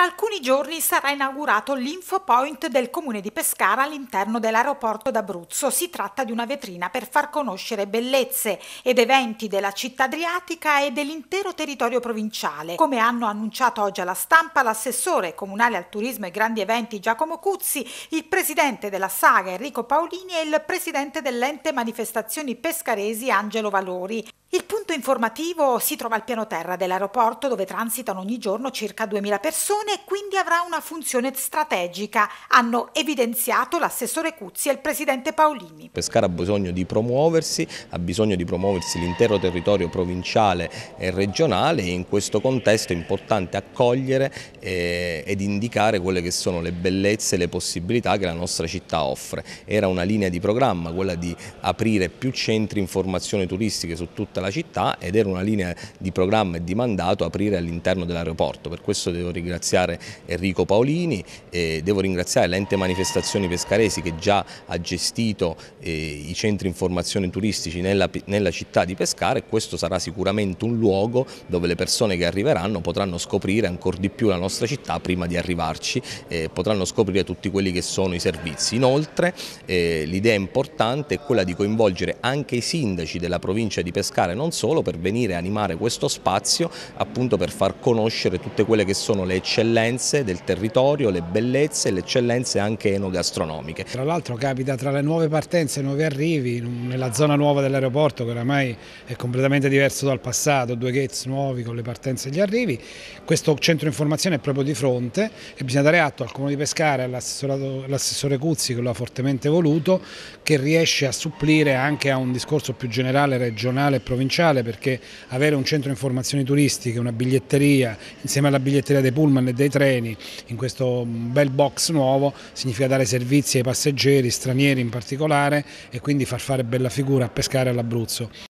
tra alcuni giorni sarà inaugurato l'InfoPoint del comune di Pescara all'interno dell'aeroporto d'Abruzzo. Si tratta di una vetrina per far conoscere bellezze ed eventi della città adriatica e dell'intero territorio provinciale. Come hanno annunciato oggi alla stampa l'assessore comunale al turismo e grandi eventi Giacomo Cuzzi, il presidente della Saga Enrico Paolini e il presidente dell'ente manifestazioni pescaresi Angelo Valori. Il punto informativo si trova al piano terra dell'aeroporto dove transitano ogni giorno circa 2.000 persone e quindi avrà una funzione strategica, hanno evidenziato l'assessore Cuzzi e il presidente Paolini. Pescara ha bisogno di promuoversi, ha bisogno di promuoversi l'intero territorio provinciale e regionale e in questo contesto è importante accogliere eh, ed indicare quelle che sono le bellezze e le possibilità che la nostra città offre. Era una linea di programma quella di aprire più centri informazione turistiche su tutta tutta la città ed era una linea di programma e di mandato aprire all'interno dell'aeroporto. Per questo devo ringraziare Enrico Paolini, devo ringraziare l'ente manifestazioni pescaresi che già ha gestito eh, i centri informazione turistici nella, nella città di Pescara e questo sarà sicuramente un luogo dove le persone che arriveranno potranno scoprire ancora di più la nostra città prima di arrivarci e potranno scoprire tutti quelli che sono i servizi. Inoltre eh, l'idea importante è quella di coinvolgere anche i sindaci della provincia di Pescara Catanzare, non solo, per venire a animare questo spazio appunto per far conoscere tutte quelle che sono le eccellenze del territorio, le bellezze e le eccellenze anche enogastronomiche. Tra l'altro capita tra le nuove partenze e i nuovi arrivi nella zona nuova dell'aeroporto che oramai è completamente diverso dal passato, due gates nuovi con le partenze e gli arrivi, questo centro informazione è proprio di fronte e bisogna dare atto al Comune di Pescara e all'assessore Cuzzi che lo ha fortemente voluto che riesce a supplire anche a un discorso più generale regionale e provinciale provinciale perché avere un centro informazioni turistiche, una biglietteria, insieme alla biglietteria dei pullman e dei treni, in questo mm, bel box nuovo, significa dare servizi ai passeggeri, stranieri in particolare e quindi far fare bella figura a pescare all'Abruzzo.